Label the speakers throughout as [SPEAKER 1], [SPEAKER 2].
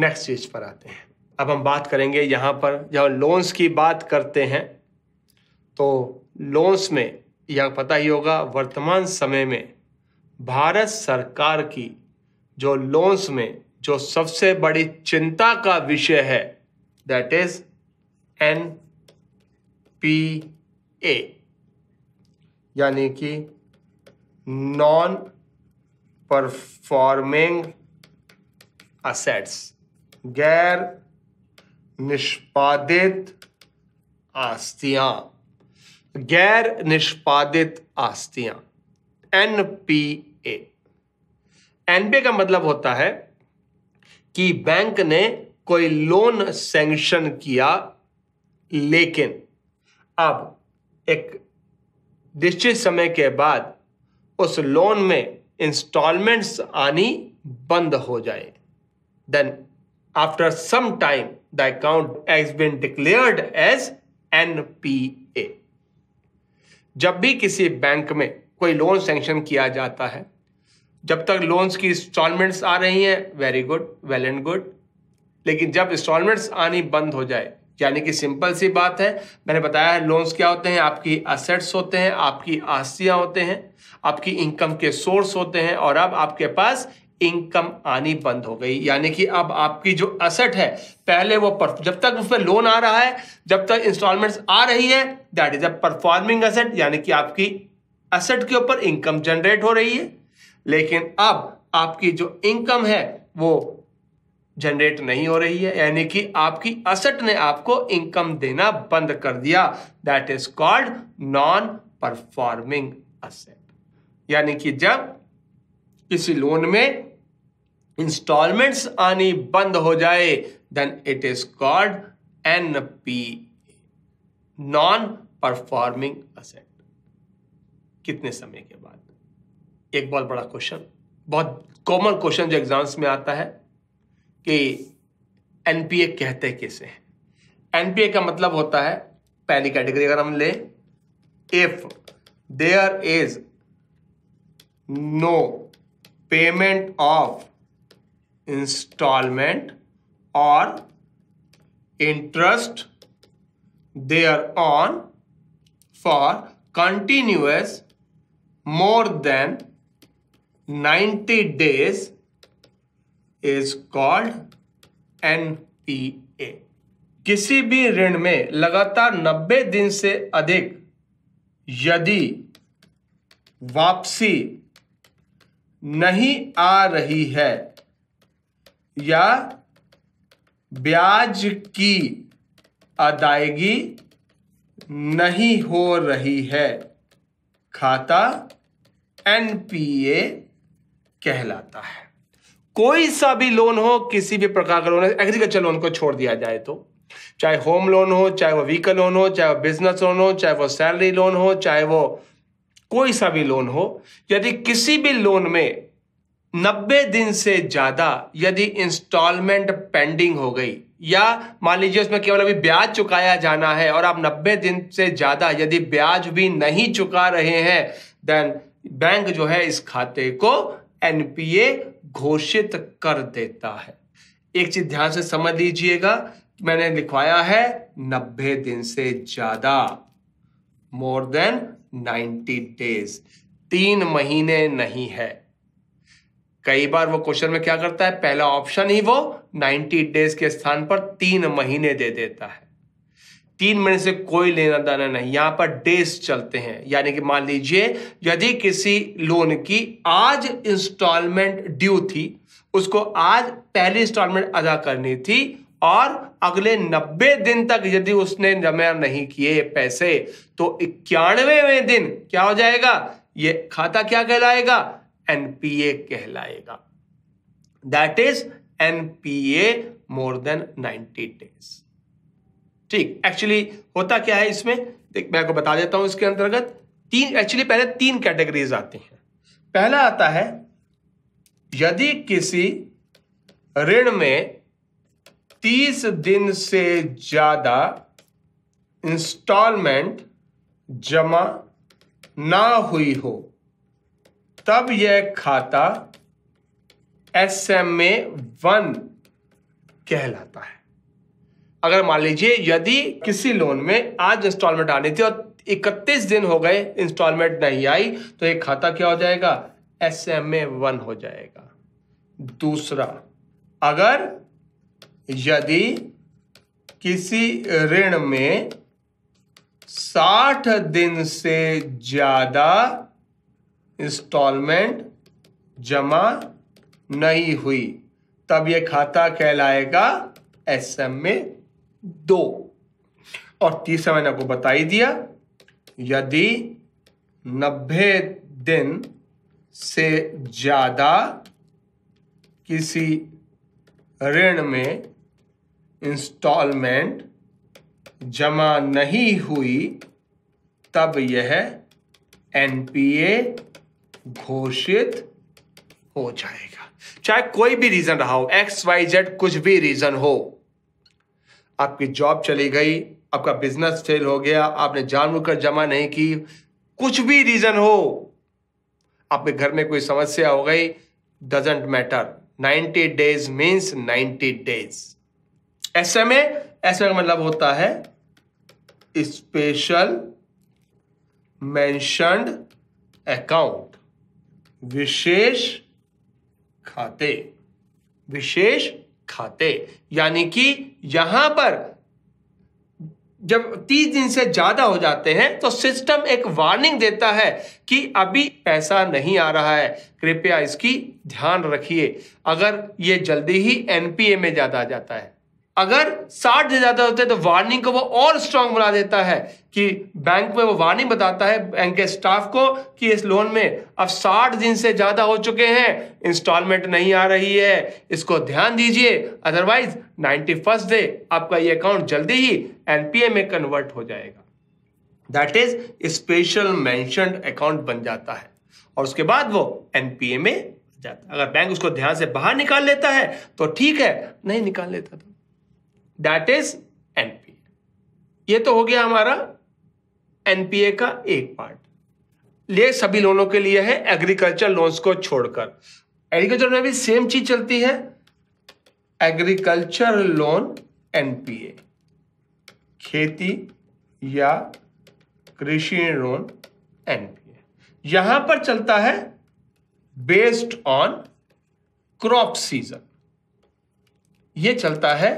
[SPEAKER 1] Next चीज पर आते हैं अब हम बात करेंगे यहाँ पर जब लोन्स की बात करते हैं तो लोन्स में यह पता ही होगा वर्तमान समय में भारत सरकार की जो लोन्स में जो सबसे बड़ी चिंता का विषय है that is N P A यानी कि नॉन परफॉर्मिंग असेट्स गैर निष्पादित आस्तियां गैर निष्पादित आस्तियां एन पी ए एनपीए का मतलब होता है कि बैंक ने कोई लोन सैंक्शन किया लेकिन अब एक निश्चित समय के बाद उस लोन में इंस्टॉलमेंट्स आनी बंद हो जाए then After some time, the account has been declared as NPA. जब भी किसी बैंक में कोई लोन सेंक्शन किया जाता है जब तक लोन्स की इंस्टॉलमेंट्स आ रही हैं very good well and good लेकिन जब इंस्टॉलमेंट्स आनी बंद हो जाए यानी कि सिंपल सी बात है मैंने बताया है लोन्स क्या होते हैं आपकी असेट्स होते हैं आपकी आस्तियाँ होते हैं आपकी इनकम के सोर्स होते हैं और अब आपके पास इनकम आनी बंद हो गई यानी कि अब आपकी जो असेट है पहले वो जब तक उस पर लोन आ रहा है जब तक इंस्टॉलमेंट्स आ रही है that is a performing asset यानी कि आपकी असेट के ऊपर इनकम जनरेट हो रही है लेकिन अब आपकी जो इनकम है वो जनरेट नहीं हो रही है यानी कि आपकी असेट ने आपको इनकम देना बंद कर दिया that is called non performing asset यानी कि जब किसी लोन में इंस्टॉलमेंट्स आनी बंद हो जाए then it is called N P non performing asset कितने समय के बाद एक बहुत बड़ा क्वेश्चन बहुत कॉमन क्वेश्चन जो एग्जाम्स में आता है कि एनपीए कहते कैसे हैं एनपीए का मतलब होता है पहली कैटेगरी अगर हम ले if there is no payment of instalment और interest thereon for continuous more than 90 days is called N P A किसी भी ऋण में लगातार नब्बे दिन से अधिक यदि वापसी नहीं आ रही है या ब्याज की अदायगी नहीं हो रही है खाता एनपीए कहलाता है कोई सा भी लोन हो किसी भी प्रकार का लोन एग्रीकल्चर लोन को छोड़ दिया जाए तो चाहे होम लोन हो चाहे वो व्हीकल लोन हो चाहे वो बिजनेस लोन हो चाहे वो सैलरी लोन हो चाहे वो कोई सा भी लोन हो यदि किसी भी लोन में नब्बे दिन से ज्यादा यदि इंस्टॉलमेंट पेंडिंग हो गई या मान लीजिए उसमें केवल अभी ब्याज चुकाया जाना है और आप नब्बे दिन से ज्यादा यदि ब्याज भी नहीं चुका रहे हैं देन बैंक जो है इस खाते को एनपीए घोषित कर देता है एक चीज ध्यान से समझ लीजिएगा मैंने लिखवाया है नब्बे दिन से ज्यादा मोर देन नाइन्टी डेज तीन महीने नहीं है कई बार वो क्वेश्चन में क्या करता है पहला ऑप्शन ही वो 90 डेज के स्थान पर तीन महीने दे देता है तीन महीने से कोई लेना देना नहीं यहां पर डेज चलते हैं यानी कि मान लीजिए यदि किसी लोन की आज इंस्टॉलमेंट ड्यू थी उसको आज पहली इंस्टॉलमेंट अदा करनी थी और अगले 90 दिन तक यदि उसने जमा नहीं किए पैसे तो इक्यानवे दिन क्या हो जाएगा ये खाता क्या कहलाएगा एनपीए कहलाएगा that is NPA more than 90 days ठीक एक्चुअली होता क्या है इसमें देख मैं आपको बता देता हूं इसके अंतर्गत तीन एक्चुअली पहले तीन कैटेगरीज आती हैं पहला आता है यदि किसी ऋण में 30 दिन से ज्यादा इंस्टॉलमेंट जमा ना हुई हो तब यह खाता एस एम ए वन कहलाता है अगर मान लीजिए यदि किसी लोन में आज इंस्टॉलमेंट आनी थी और इकतीस दिन हो गए इंस्टॉलमेंट नहीं आई तो एक खाता क्या हो जाएगा एस एम ए वन हो जाएगा दूसरा अगर यदि किसी ऋण में साठ दिन से ज्यादा इंस्टॉलमेंट जमा नहीं हुई तब यह खाता कहलाएगा एस एम में दो और तीसरा मैंने आपको बता ही दिया यदि नब्बे दिन से ज़्यादा किसी ऋण में इंस्टॉलमेंट जमा नहीं हुई तब यह एनपीए घोषित हो जाएगा चाहे कोई भी रीजन रहा हो एक्स वाई जेड कुछ भी रीजन हो आपकी जॉब चली गई आपका बिजनेस फेल हो गया आपने जानबूझकर जमा नहीं की कुछ भी रीजन हो आपके घर में कोई समस्या हो गई doesn't matter 90 days means 90 days ऐसे में ऐसे का मतलब होता है स्पेशल मैंशनड अकाउंट विशेष खाते विशेष खाते यानी कि यहां पर जब तीस दिन से ज्यादा हो जाते हैं तो सिस्टम एक वार्निंग देता है कि अभी पैसा नहीं आ रहा है कृपया इसकी ध्यान रखिए अगर ये जल्दी ही एनपीए में ज्यादा आ जाता है अगर साठ से ज़्यादा होते हैं तो वार्निंग को वो और स्ट्रांग बना देता है कि बैंक में वो वार्निंग बताता है बैंक के स्टाफ को कि इस लोन में अब साठ दिन से ज़्यादा हो चुके हैं इंस्टॉलमेंट नहीं आ रही है इसको ध्यान दीजिए अदरवाइज नाइन्टी फर्स्ट डे आपका ये अकाउंट जल्दी ही एनपीए में कन्वर्ट हो जाएगा that is special mentioned account बन जाता है और उसके बाद वो एनपीए में जाता है अगर बैंक उसको ध्यान से बाहर निकाल लेता है तो ठीक है नहीं निकाल लेता तो दैट इज एनपीए ये तो हो गया हमारा एनपीए का एक पार्ट ये सभी लोनों के लिए है एग्रीकल्चर लोन्स को छोड़कर एग्रीकल्चर में भी सेम चीज चलती है एग्रीकल्चर लोन एनपीए खेती या कृषि लोन एनपीए यहां पर चलता है बेस्ड ऑन क्रॉप सीजन ये चलता है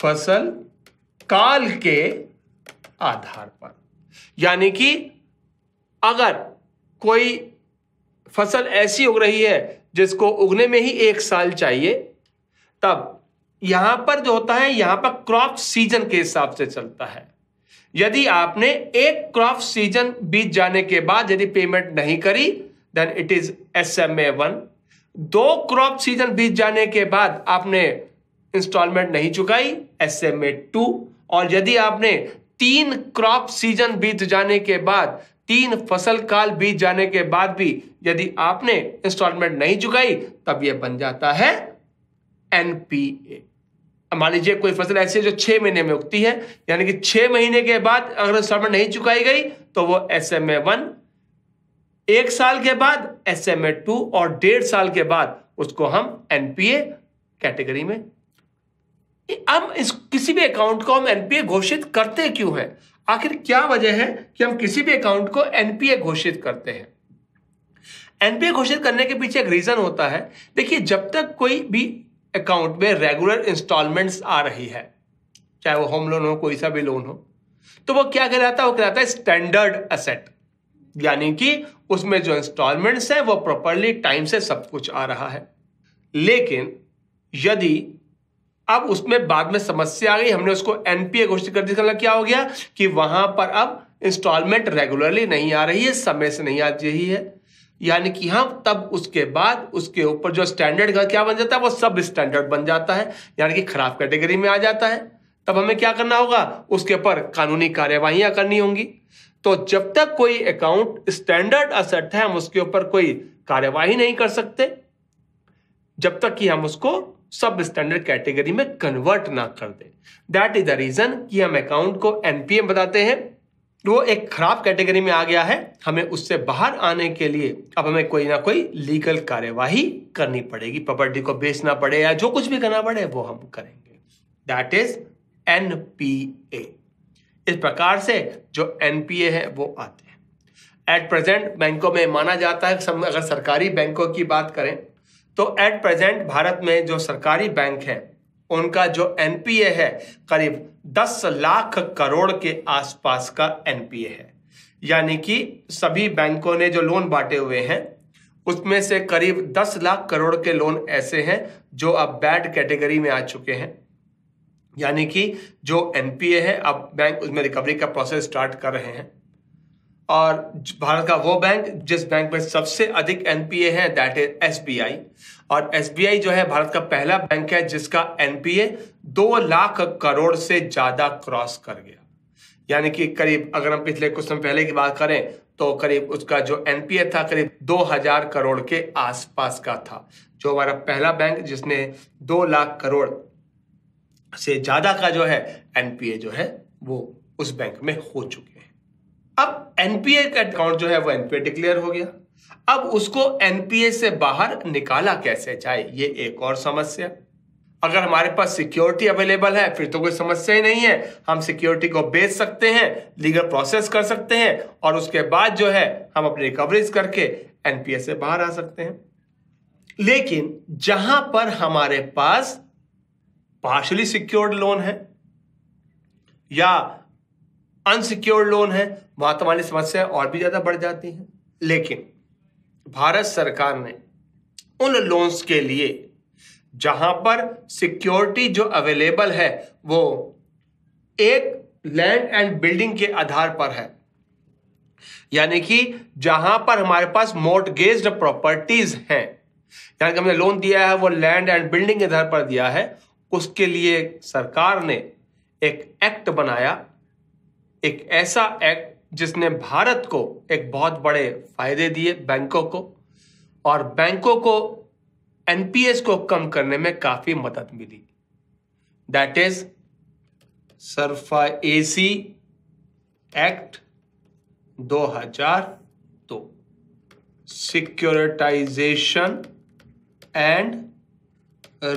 [SPEAKER 1] फसल काल के आधार पर यानी कि अगर कोई फसल ऐसी उग रही है जिसको उगने में ही एक साल चाहिए तब यहां पर जो होता है यहां पर क्रॉप सीजन के हिसाब से चलता है यदि आपने एक क्रॉप सीजन बीत जाने के बाद यदि पेमेंट नहीं करी then it is S M A one दो क्रॉप सीजन बीत जाने के बाद आपने इंस्टॉलमेंट नहीं चुकाई एस एम ए टू और यदि आपने तीन क्रॉप सीजन बीत जाने के बाद तीन फसल काल बीत जाने के बाद भी यदि आपने इंस्टॉलमेंट नहीं चुकाई तब यह बन जाता है एनपीए मान लीजिए कोई फसल ऐसी है जो छह महीने में उगती है यानी कि छह महीने के बाद अगर इंस्टॉलमेंट नहीं चुकाई गई तो वो एस एम ए वन एक साल के बाद एस एम ए टू और डेढ़ साल के बाद उसको हम एनपीए कैटेगरी में हम इस किसी भी अकाउंट को हम एनपीए घोषित करते क्यों हैं आखिर क्या वजह है कि हम किसी भी अकाउंट को एनपीए घोषित करते हैं एनपीए घोषित करने के पीछे एक रीजन होता है देखिए जब तक कोई भी अकाउंट में रेगुलर इंस्टॉलमेंट्स आ रही है चाहे वो होम लोन हो कोई सा भी लोन हो तो वो क्या कहलाता है वो कहलाता है स्टैंडर्ड असेट यानी कि उसमें जो इंस्टॉलमेंट्स है वो प्रॉपरली टाइम से सब कुछ आ रहा है लेकिन यदि अब उसमें बाद में समस्या आ गई हमने उसको एनपीए घोषित कर दिया तो मतलब क्या हो गया कि वहां पर अब इंस्टॉलमेंट रेगुलरली नहीं आ रही है समय से नहीं आ रही है यानी कि हम हाँ, तब उसके बाद उसके ऊपर जो स्टैंडर्ड का क्या बन जाता है वो सब स्टैंडर्ड बन जाता है यानी कि खराब कैटेगरी में आ जाता है तब हमें क्या करना होगा उसके ऊपर कानूनी कार्यवाही करनी होंगी तो जब तक कोई अकाउंट स्टैंडर्ड असेट है हम उसके ऊपर कोई कार्यवाही नहीं कर सकते जब तक कि हम उसको सब स्टैंडर्ड कैटेगरी में कन्वर्ट ना कर दे दैट इज द रीजन कि हम अकाउंट को एनपीएम बताते हैं वो एक खराब कैटेगरी में आ गया है हमें उससे बाहर आने के लिए अब हमें कोई ना कोई लीगल कार्यवाही करनी पड़ेगी प्रॉपर्टी को बेचना पड़े या जो कुछ भी करना पड़े वो हम करेंगे दैट इज एनपीए इस प्रकार से जो एनपीए है वो आते हैं एट प्रेजेंट बैंकों में माना जाता है अगर सरकारी बैंकों की बात करें तो एट प्रेजेंट भारत में जो सरकारी बैंक है उनका जो एनपीए है करीब 10 लाख करोड़ के आसपास का एनपीए है यानी कि सभी बैंकों ने जो लोन बांटे हुए हैं उसमें से करीब 10 लाख करोड़ के लोन ऐसे हैं जो अब बैड कैटेगरी में आ चुके हैं यानी कि जो एनपीए है अब बैंक उसमें रिकवरी का प्रोसेस स्टार्ट कर रहे हैं और भारत का वो बैंक जिस बैंक में सबसे अधिक एनपीए है दैट इज एस और एस जो है भारत का पहला बैंक है जिसका एनपीए दो लाख करोड़ से ज्यादा क्रॉस कर गया यानी कि करीब अगर हम पिछले कुछ समय पहले की बात करें तो करीब उसका जो एनपीए था करीब दो हजार करोड़ के आसपास का था जो हमारा पहला बैंक जिसने दो लाख करोड़ से ज्यादा का जो है एनपीए जो है वो उस बैंक में हो चुके अब एनपीए का अकाउंट जो है वो एनपीए डिक्लेयर हो गया अब उसको एनपीए से बाहर निकाला कैसे जाए ये एक और समस्या अगर हमारे पास सिक्योरिटी अवेलेबल है फिर तो कोई समस्या ही नहीं है हम सिक्योरिटी को बेच सकते हैं लीगल प्रोसेस कर सकते हैं और उसके बाद जो है हम अपनी रिकवरीज करके एनपीए से बाहर आ सकते हैं लेकिन जहां पर हमारे पास पार्शली सिक्योर्ड लोन है या अनसिक्योर्ड लोन है वहां तो हमारी समस्या और भी ज्यादा बढ़ जाती है लेकिन भारत सरकार ने उन लोन्स के लिए जहां पर सिक्योरिटी जो अवेलेबल है वो एक लैंड एंड बिल्डिंग के आधार पर है यानी कि जहां पर हमारे पास मोटगेज प्रॉपर्टीज हैं यानी कि हमने लोन दिया है वो लैंड एंड बिल्डिंग के आधार पर दिया है उसके लिए सरकार ने एक एक्ट बनाया एक ऐसा एक्ट जिसने भारत को एक बहुत बड़े फायदे दिए बैंकों को और बैंकों को एनपीएस को कम करने में काफी मदद मिली that is SARFAESI act 2002 securitisation and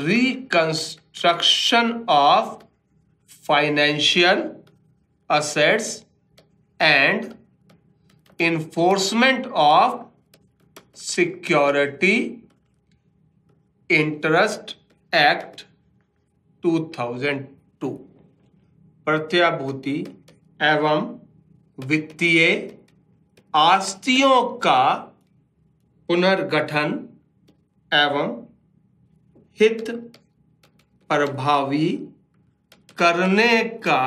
[SPEAKER 1] reconstruction of financial assets and enforcement of security interest act 2002 प्रत्याभूति एवं वित्तीय आस्तियों का पुनर्गठन एवं हित प्रभावी करने का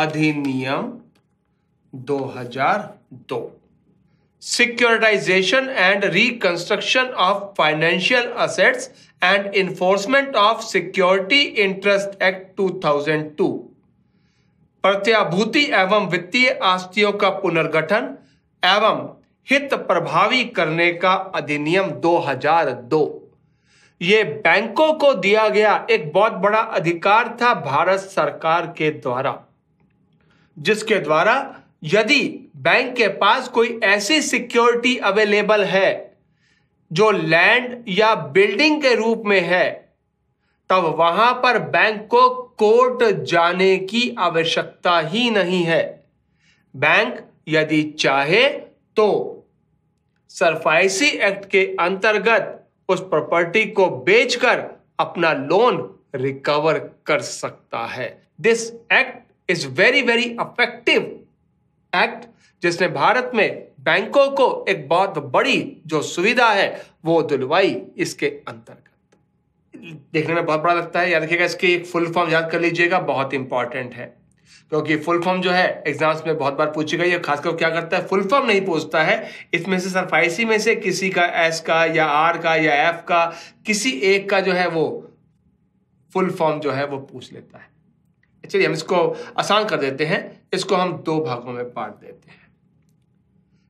[SPEAKER 1] अधिनियम 2002 securitisation and reconstruction of financial assets and enforcement of security interest act 2002 प्रत्याभूति एवं वित्तीय आस्तियों का पुनर्गठन एवं हित प्रभावी करने का अधिनियम 2002 ये बैंकों को दिया गया एक बहुत बड़ा अधिकार था भारत सरकार के द्वारा जिसके द्वारा यदि बैंक के पास कोई ऐसी सिक्योरिटी अवेलेबल है जो लैंड या बिल्डिंग के रूप में है तब वहां पर बैंक को कोर्ट जाने की आवश्यकता ही नहीं है बैंक यदि चाहे तो सरफाइसी एक्ट के अंतर्गत उस प्रॉपर्टी को बेचकर अपना लोन रिकवर कर सकता है this act is very very effective act जिसने भारत में बैंकों को एक बहुत बड़ी जो सुविधा है वो दिलवाई इसके अंतर्गत देखने में बहुत बड़ा लगता है याद रखिएगा इसकी एक फुल फॉर्म याद कर लीजिएगा बहुत इंपॉर्टेंट है क्योंकि फुल फॉर्म जो है एग्जाम्स में बहुत बार पूछी गई है खासकर क्या करता है फुल फॉर्म नहीं पूछता है इसमें से सरफाइसी में से किसी का एस का या आर का या एफ का किसी एक का जो है वो फुल फॉर्म जो है वो पूछ लेता है चलिए हम इसको आसान कर देते हैं इसको हम दो भागों में बांट देते हैं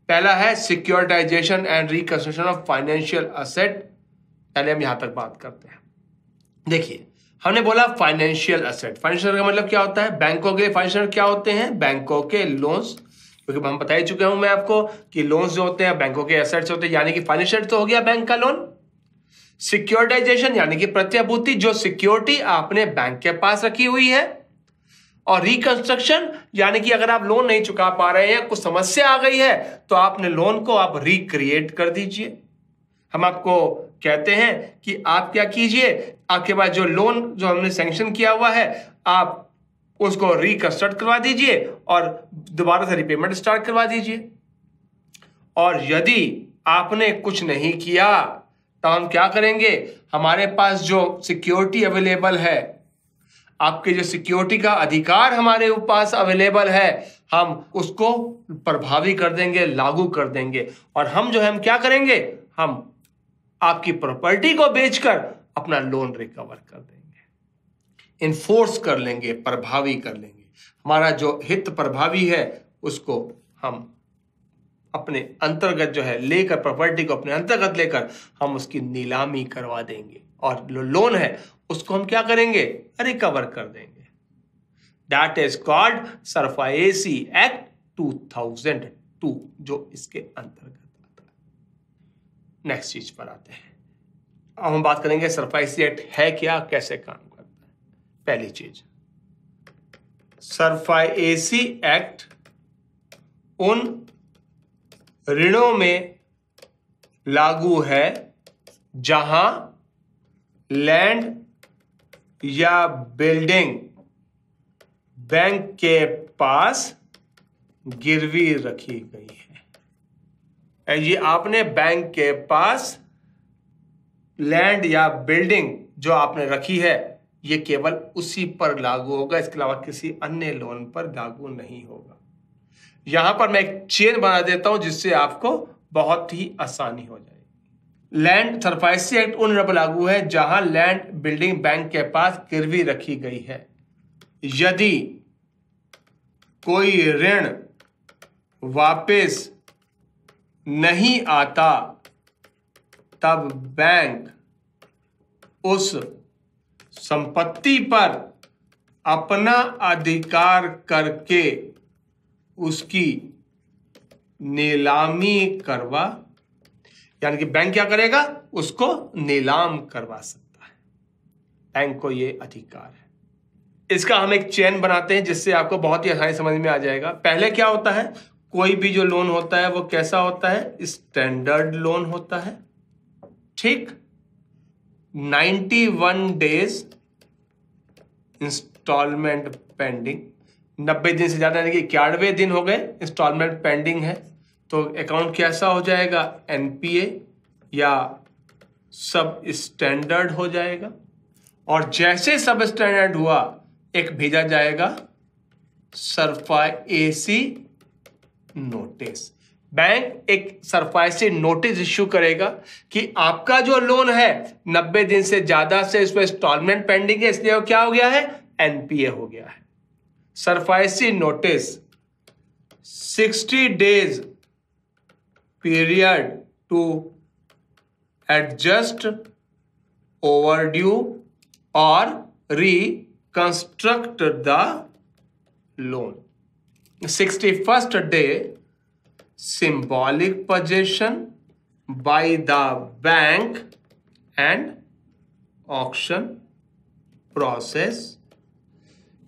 [SPEAKER 1] पहला है securitisation and reconstruction of financial asset पहले हम यहां तक बात करते हैं देखिए हमने बोला फाइनेंशियल असेट फाइनेंशियल का मतलब क्या होता है बैंकों के फाइनेंशियल क्या होते हैं बैंकों के लोन्स क्योंकि हम बता ही चुके हूं मैं आपको कि लोन्स जो होते हैं बैंकों के असेट्स होते हैं यानी कि फाइनेंशियल तो हो गया बैंक का लोन सिक्योरिटाइजेशन यानी कि प्रत्याभूति जो सिक्योरिटी आपने बैंक के पास रखी हुई है और रिकंस्ट्रक्शन यानी कि अगर आप लोन नहीं चुका पा रहे हैं कुछ समस्या आ गई है तो आपने लोन को आप रिक्रिएट कर दीजिए हम आपको कहते हैं कि आप क्या कीजिए आपके पास जो लोन जो हमने सेंक्शन किया हुआ है आप उसको रिकंस्ट्रक्ट करवा दीजिए और दोबारा से रिपेमेंट स्टार्ट करवा दीजिए और यदि आपने कुछ नहीं किया तो हम क्या करेंगे हमारे पास जो सिक्योरिटी अवेलेबल है आपके जो सिक्योरिटी का अधिकार हमारे पास अवेलेबल है हम उसको प्रभावी कर देंगे लागू कर देंगे और हम जो है हम क्या करेंगे हम आपकी प्रॉपर्टी को बेचकर अपना लोन रिकवर कर देंगे इन्फोर्स कर लेंगे प्रभावी कर लेंगे हमारा जो हित प्रभावी है उसको हम अपने अंतर्गत जो है लेकर प्रॉपर्टी को अपने अंतर्गत लेकर हम उसकी नीलामी करवा देंगे और लोन है उसको हम क्या करेंगे रिकवर कर देंगे that is called SARFAESI act 2002 जो इसके अंतर्गत आता है नेक्स्ट चीज पर आते हैं अब हम बात करेंगे सरफाइसी एक्ट है क्या कैसे काम करता है पहली चीज सरफाइसी एक्ट उन ऋणों में लागू है जहां लैंड या बिल्डिंग बैंक के पास गिरवी रखी गई है ये आपने बैंक के पास लैंड या बिल्डिंग जो आपने रखी है ये केवल उसी पर लागू होगा इसके अलावा किसी अन्य लोन पर लागू नहीं होगा यहां पर मैं एक चेन बना देता हूं जिससे आपको बहुत ही आसानी हो जाए लैंड सरफाइसी एक्ट उन पर लागू है जहां लैंड बिल्डिंग बैंक के पास गिरवी रखी गई है यदि कोई ऋण वापस नहीं आता तब बैंक उस संपत्ति पर अपना अधिकार करके उसकी नीलामी करवा यानी कि बैंक क्या करेगा उसको नीलाम करवा सकता है बैंक को यह अधिकार है इसका हम एक चैन बनाते हैं जिससे आपको बहुत ही आसानी समझ में आ जाएगा पहले क्या होता है कोई भी जो लोन होता है वो कैसा होता है स्टैंडर्ड लोन होता है ठीक 91 डेज इंस्टॉलमेंट पेंडिंग नब्बे दिन से ज्यादा यानी कि इक्यानवे दिन हो गए इंस्टॉलमेंट पेंडिंग है तो अकाउंट कैसा हो जाएगा एनपीए या सब स्टैंडर्ड हो जाएगा और जैसे सब स्टैंडर्ड हुआ एक भेजा जाएगा सरफा नोटिस बैंक एक सरफाइसी नोटिस इश्यू करेगा कि आपका जो लोन है नब्बे दिन से ज्यादा से इसमें इंस्टॉलमेंट पेंडिंग है इसलिए क्या हो गया है एनपीए हो गया है SARFAESI notice sixty days period to adjust overdue or reconstruct the loan 61st day symbolic possession by the bank and auction process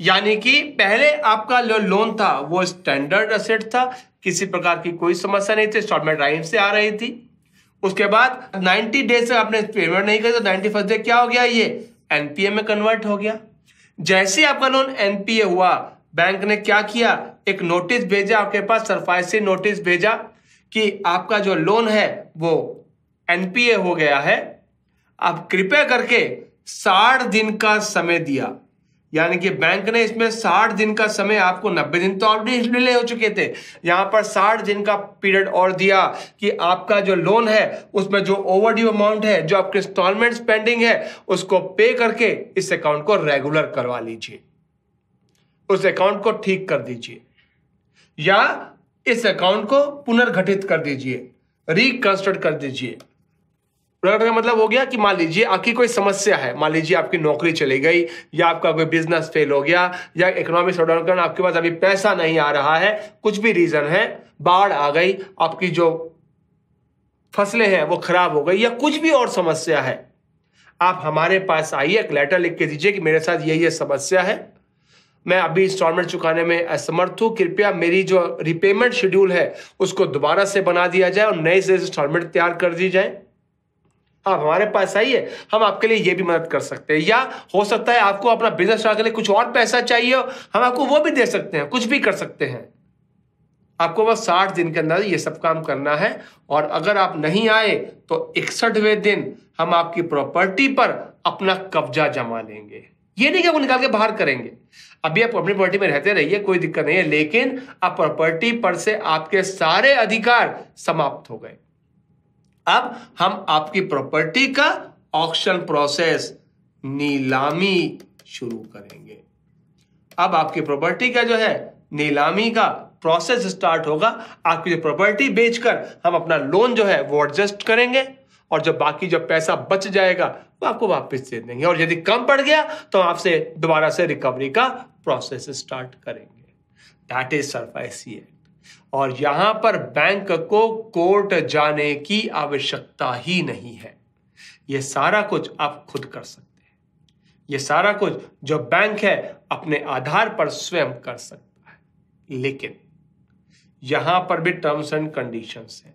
[SPEAKER 1] यानी कि पहले आपका जो लोन था वो स्टैंडर्ड असेट था किसी प्रकार की कोई समस्या नहीं थी इंस्टॉलमेंट टाइम से आ रही थी उसके बाद 90 डेज से आपने पेमेंट नहीं करी तो नाइन्टी फर्स्ट डे क्या हो गया ये एनपीए में कन्वर्ट हो गया जैसे आपका लोन एनपीए हुआ बैंक ने क्या किया एक नोटिस भेजा आपके पास सरफाइसी नोटिस भेजा कि आपका जो लोन है वो एनपीए हो गया है आप कृपया करके साठ दिन का समय दिया यानी कि बैंक ने इसमें साठ दिन का समय आपको नब्बे दिन तो ऑलरेडी डिले हो चुके थे यहाँ पर साठ दिन का पीरियड और दिया कि आपका जो लोन है उसमें जो ओवरड्यू अमाउंट है जो आपके इंस्टॉलमेंट पेंडिंग है उसको पे करके इस अकाउंट को रेगुलर करवा लीजिए उस अकाउंट को ठीक कर दीजिए या इस अकाउंट को पुनर्गठित कर दीजिए रिकंस्ट्रक्ट कर दीजिए प्रोडक्ट का मतलब हो गया कि मान लीजिए आपकी कोई समस्या है मान लीजिए आपकी नौकरी चली गई या आपका कोई बिजनेस फेल हो गया या इकोनॉमिक शोडाउन कारण आपके पास अभी पैसा नहीं आ रहा है कुछ भी रीजन है बाढ़ आ गई आपकी जो फसलें हैं वो खराब हो गई या कुछ भी और समस्या है आप हमारे पास आइए एक लेटर लिख के दीजिए कि मेरे साथ ये ये समस्या है मैं अभी इंस्टॉलमेंट चुकाने में असमर्थ हूँ कृपया मेरी जो रिपेमेंट शेड्यूल है उसको दोबारा से बना दिया जाए और नए से इंस्टॉलमेंट तैयार कर दी जाए आप हाँ, हमारे पास आइए हम आपके लिए ये भी मदद कर सकते हैं या हो सकता है आपको अपना बिजनेस चलाने के लिए कुछ और पैसा चाहिए हम आपको वो भी दे सकते हैं कुछ भी कर सकते हैं आपको बस साठ दिन के अंदर ये सब काम करना है और अगर आप नहीं आए तो इकसठवें दिन हम आपकी प्रॉपर्टी पर अपना कब्जा जमा लेंगे ये नहीं कि आपको निकाल के बाहर करेंगे अभी आप अपनी प्रॉपर्टी में रहते रहिए कोई दिक्कत नहीं है लेकिन अब प्रॉपर्टी पर से आपके सारे अधिकार समाप्त हो गए अब हम आपकी प्रॉपर्टी का ऑक्शन प्रोसेस नीलामी शुरू करेंगे अब आपकी प्रॉपर्टी का जो है नीलामी का प्रोसेस स्टार्ट होगा आपकी जो प्रॉपर्टी बेचकर हम अपना लोन जो है वो एडजस्ट करेंगे और जब बाकी जब पैसा बच जाएगा वो आपको वापस दे देंगे और यदि कम पड़ गया तो आपसे दोबारा से रिकवरी का प्रोसेस स्टार्ट करेंगे दैट इज सर्फ आई और यहां पर बैंक को कोर्ट जाने की आवश्यकता ही नहीं है यह सारा कुछ आप खुद कर सकते हैं यह सारा कुछ जो बैंक है अपने आधार पर स्वयं कर सकता है लेकिन यहां पर भी टर्म्स एंड कंडीशन है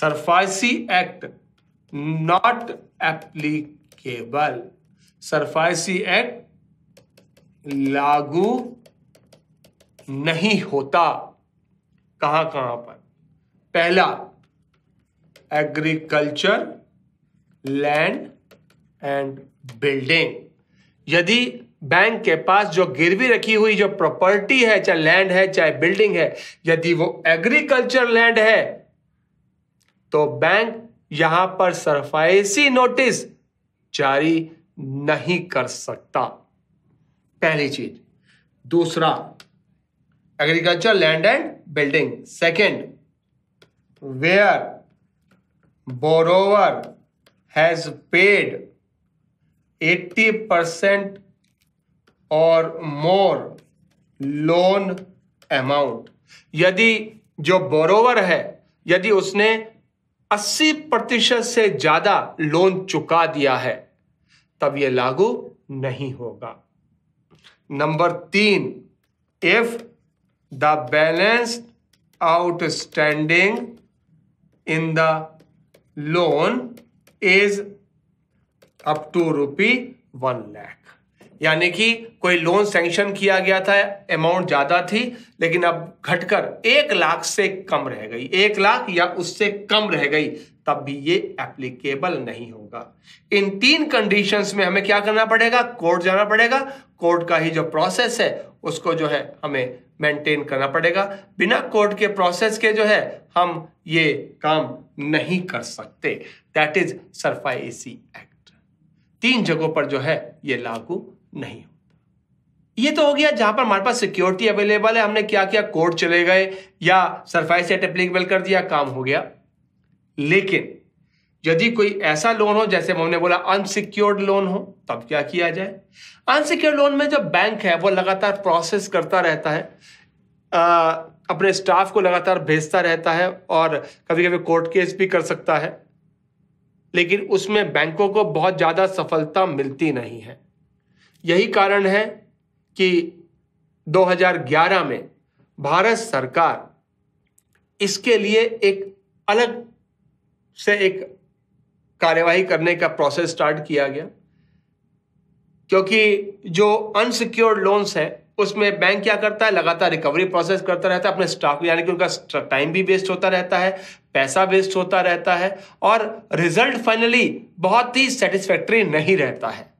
[SPEAKER 1] SARFAESI act not applicable SARFAESI act लागू नहीं होता कहां कहां पर पहला एग्रीकल्चर लैंड एंड बिल्डिंग यदि बैंक के पास जो गिरवी रखी हुई जो प्रॉपर्टी है चाहे लैंड है चाहे बिल्डिंग है यदि वो एग्रीकल्चर लैंड है तो बैंक यहां पर सरफाइसी नोटिस जारी नहीं कर सकता पहली चीज दूसरा agriculture land and building second where borrower has paid 80% और मोर लोन अमाउंट यदि जो बोरोवर है यदि उसने 80 प्रतिशत से ज्यादा लोन चुका दिया है तब यह लागू नहीं होगा नंबर तीन if the balance outstanding in the loan is up to rupee 1 lakh. यानी कि कोई लोन सैंक्शन किया गया था अमाउंट ज़्यादा थी लेकिन अब घटकर एक लाख से कम रह गई एक लाख या उससे कम रह गई तब भी ये एप्लीकेबल नहीं होगा इन तीन कंडीशंस में हमें क्या करना पड़ेगा कोर्ट जाना पड़ेगा कोर्ट का ही जो प्रोसेस है उसको जो है हमें मेंटेन करना पड़ेगा बिना कोर्ट के प्रोसेस के जो है हम ये काम नहीं कर सकते दैट इज सरफाइसी एक्ट तीन जगहों पर जो है ये लागू नहीं ये तो हो गया जहां पर हमारे पास सिक्योरिटी अवेलेबल है हमने क्या किया कोर्ट चले गए या सरफाइस सेट एप्लीकेबल कर दिया काम हो गया लेकिन यदि कोई ऐसा लोन हो जैसे हमने बोला अनसिक्योर्ड लोन हो तब क्या किया जाए अनसिक्योर्ड लोन में जो बैंक है वो लगातार प्रोसेस करता रहता है आ, अपने स्टाफ को लगातार भेजता रहता है और कभी कभी कोर्ट केस भी कर सकता है लेकिन उसमें बैंकों को बहुत ज़्यादा सफलता मिलती नहीं है यही कारण है कि 2011 में भारत सरकार इसके लिए एक अलग से एक कार्यवाही करने का प्रोसेस स्टार्ट किया गया क्योंकि जो अनसिक्योर्ड लोन्स हैं उसमें बैंक क्या करता है लगातार रिकवरी प्रोसेस करता रहता है अपने स्टाफ यानी कि उनका टाइम भी वेस्ट होता रहता है पैसा वेस्ट होता रहता है और रिजल्ट फाइनली बहुत ही सेटिस्फैक्ट्री नहीं रहता है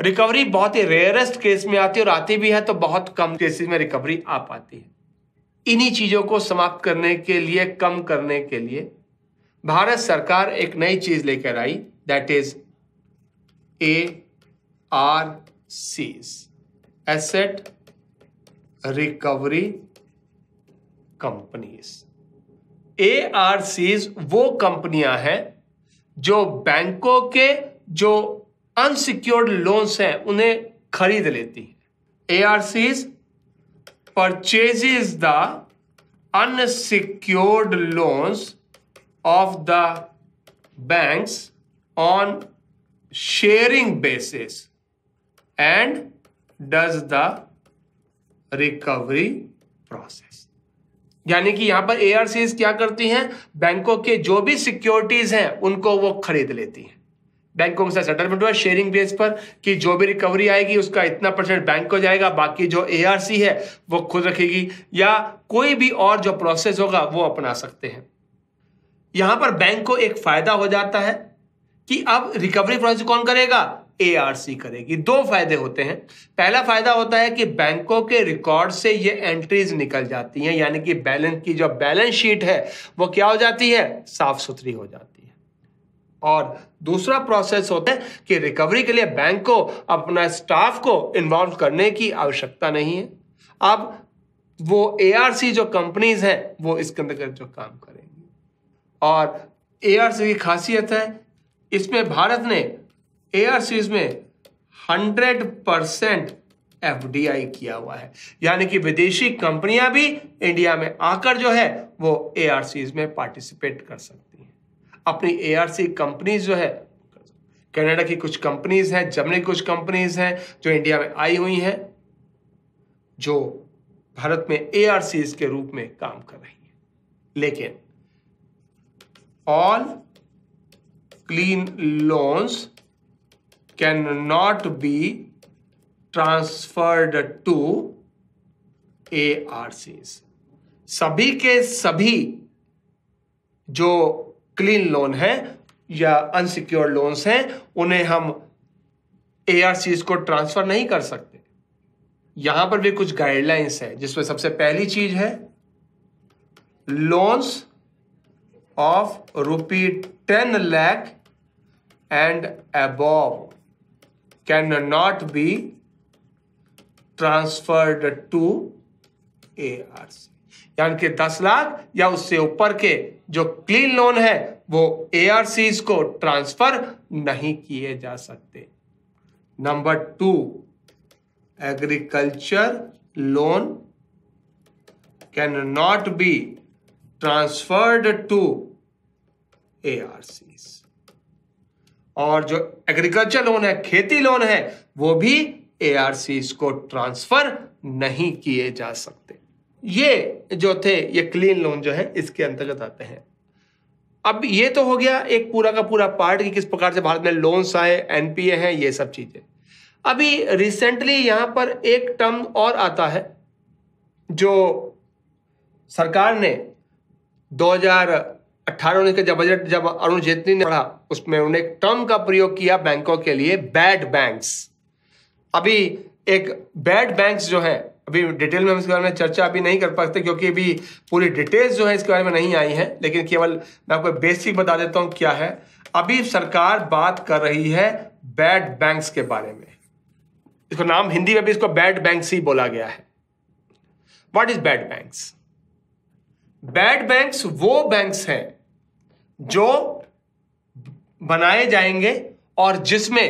[SPEAKER 1] रिकवरी बहुत ही रेयरेस्ट केस में आती है और आती भी है तो बहुत कम केसेस में रिकवरी आ पाती है इन्हीं चीजों को समाप्त करने के लिए कम करने के लिए भारत सरकार एक नई चीज लेकर आई that is A R Cs asset recovery companies A R Cs वो कंपनियां हैं जो बैंकों के जो अनसिक्योर्ड लोन्स हैं उन्हें खरीद लेती है A R Cs purchases the unsecured loans of the banks on sharing basis and does the recovery process यानी कि यहां पर सीज क्या करती हैं बैंकों के जो भी सिक्योरिटीज हैं उनको वो खरीद लेती हैं बैंकों के साथ सेटलमेंट हुआ शेयरिंग बेस पर कि जो भी रिकवरी आएगी उसका इतना परसेंट बैंक को जाएगा बाकी जो एआरसी है वो खुद रखेगी या कोई भी और जो प्रोसेस होगा वो अपना सकते हैं यहां पर बैंक को एक फायदा हो जाता है कि अब रिकवरी प्रोसेस कौन करेगा ए करेगी दो फायदे होते हैं पहला फायदा होता है कि बैंकों के रिकॉर्ड से ये एंट्रीज निकल जाती हैं यानी कि बैलेंस की जो बैलेंस शीट है वो क्या हो जाती है साफ सुथरी हो जाती है और दूसरा प्रोसेस होता है कि रिकवरी के लिए बैंक को अपना स्टाफ को इन्वॉल्व करने की आवश्यकता नहीं है अब वो ए जो कंपनीज हैं वो इसके अंदर जो काम करेंगी और ए की खासियत है इसमें भारत ने ए में हंड्रेड परसेंट एफ किया हुआ है यानी कि विदेशी कंपनियां भी इंडिया में आकर जो है वो ए में पार्टिसिपेट कर सकती अपनी एआरसी कंपनीज जो है कनाडा की कुछ कंपनीज हैं जर्मनी कुछ कंपनीज हैं जो इंडिया में आई हुई हैं जो भारत में सी के रूप में काम कर रही हैं लेकिन all clean loans can not be transferred to C सभी के सभी जो क्लीन लोन है या अनसिक्योर लोन्स हैं उन्हें हम ए को ट्रांसफर नहीं कर सकते यहां पर भी कुछ गाइडलाइंस है जिसमें सबसे पहली चीज है loans of rupee ten lakh and above can not be transferred to A R C यानी कि दस लाख या उससे ऊपर के जो क्लीन लोन है वो ए को ट्रांसफर नहीं किए जा सकते number two agriculture loan can not be transferred to A और जो एग्रीकल्चर लोन है खेती लोन है वो भी ए को ट्रांसफर नहीं किए जा सकते ये जो थे ये क्लीन लोन जो है इसके अंतर्गत आते हैं अब ये तो हो गया एक पूरा का पूरा पार्ट कि किस प्रकार से भारत में लोन्स आए एनपीए हैं ये सब चीजें अभी रिसेंटली यहां पर एक टर्म और आता है जो सरकार ने 2018 उन्नीस का जब बजट जब अरुण जेटली ने पढ़ा उसमें उन्होंने एक टर्म का प्रयोग किया बैंकों के लिए बैड बैंक्स अभी एक बैड बैंक्स जो है अभी डिटेल में हम इसके बारे में चर्चा अभी नहीं कर पाते क्योंकि अभी पूरी डिटेल्स जो है इसके बारे में नहीं आई है लेकिन केवल मैं आपको बेसिक बता देता हूँ क्या है अभी सरकार बात कर रही है बैड बैंक्स के बारे में इसको नाम हिंदी में भी इसको बैड बैंक्स ही बोला गया है what is bad banks bad banks वो बैंक्स हैं जो बनाए जाएंगे और जिसमें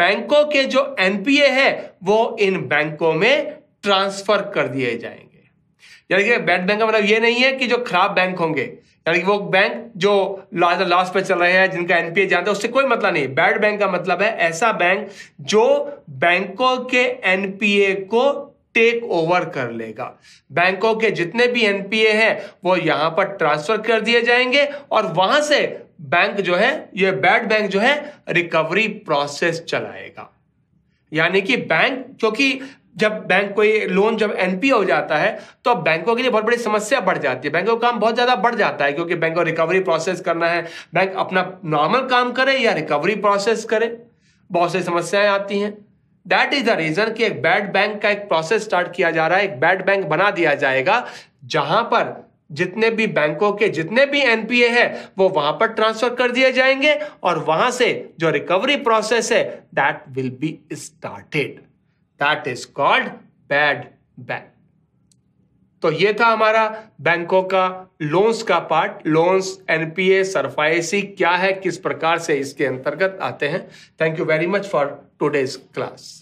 [SPEAKER 1] बैंकों के जो एनपीए है वो इन बैंकों में ट्रांसफर कर दिए जाएंगे यानी कि बैड बैंक का मतलब ये नहीं है कि जो खराब बैंक होंगे यानी कि वो बैंक जो लास्ट लॉस पे चल रहे हैं जिनका एनपीए जानते हैं उससे कोई मतलब नहीं बैड बैंक का मतलब है ऐसा बैंक जो बैंकों के एनपीए को टेक ओवर कर लेगा बैंकों के जितने भी एनपीए हैं वो यहां पर ट्रांसफर कर दिए जाएंगे और वहां से बैंक जो है ये बैड बैंक जो है रिकवरी प्रोसेस चलाएगा यानी कि बैंक क्योंकि जब बैंक कोई लोन जब एनपी हो जाता है तो अब बैंकों के लिए बहुत बड़ी समस्या बढ़ जाती है बैंकों का काम बहुत ज्यादा बढ़ जाता है क्योंकि बैंक को रिकवरी प्रोसेस करना है बैंक अपना नॉर्मल काम करे या रिकवरी प्रोसेस करे बहुत सी समस्याएं आती हैं दैट इज द रीजन कि एक बैड बैंक का एक प्रोसेस स्टार्ट किया जा रहा है एक बैड बैंक बना दिया जाएगा जहां पर जितने भी बैंकों के जितने भी एनपीए हैं वो वहां पर ट्रांसफर कर दिए जाएंगे और वहां से जो रिकवरी प्रोसेस है that will be started that is called bad bank तो ये था हमारा बैंकों का लोन्स का पार्ट लोन्स एनपीए सरफाइसी क्या है किस प्रकार से इसके अंतर्गत आते हैं thank you very much for today's class